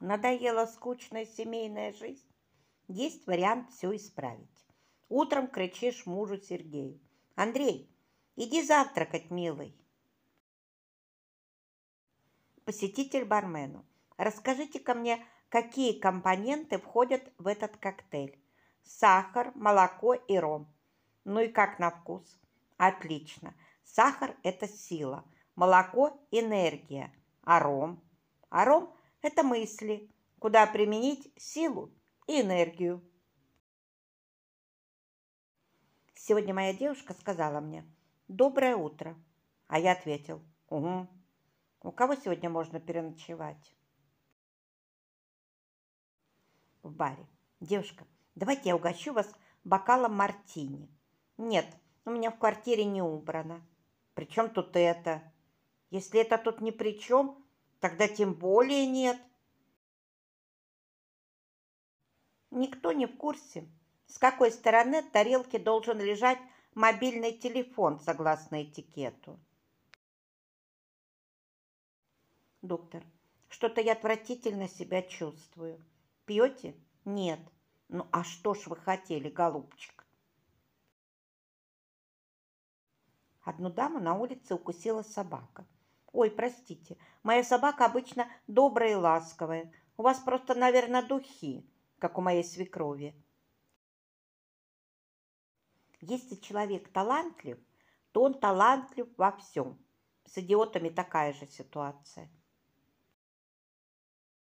Надоела скучная семейная жизнь? Есть вариант все исправить. Утром кричишь мужу Сергею. Андрей, иди завтракать, милый. Посетитель бармену. расскажите ко мне, какие компоненты входят в этот коктейль? Сахар, молоко и ром. Ну и как на вкус? Отлично. Сахар – это сила, молоко – энергия, а ром? А ром это мысли, куда применить силу и энергию. Сегодня моя девушка сказала мне «Доброе утро», а я ответил «Угу». У кого сегодня можно переночевать? В баре. Девушка, давайте я угощу вас бокалом мартини. Нет, у меня в квартире не убрано. Причем тут это? Если это тут ни при чем, Тогда тем более нет. Никто не в курсе, с какой стороны от тарелки должен лежать мобильный телефон, согласно этикету. Доктор, что-то я отвратительно себя чувствую. Пьете? Нет. Ну а что ж вы хотели, голубчик? Одну даму на улице укусила собака – Ой, простите, моя собака обычно добрая и ласковая. У вас просто, наверное, духи, как у моей свекрови. Если человек талантлив, то он талантлив во всем. С идиотами такая же ситуация.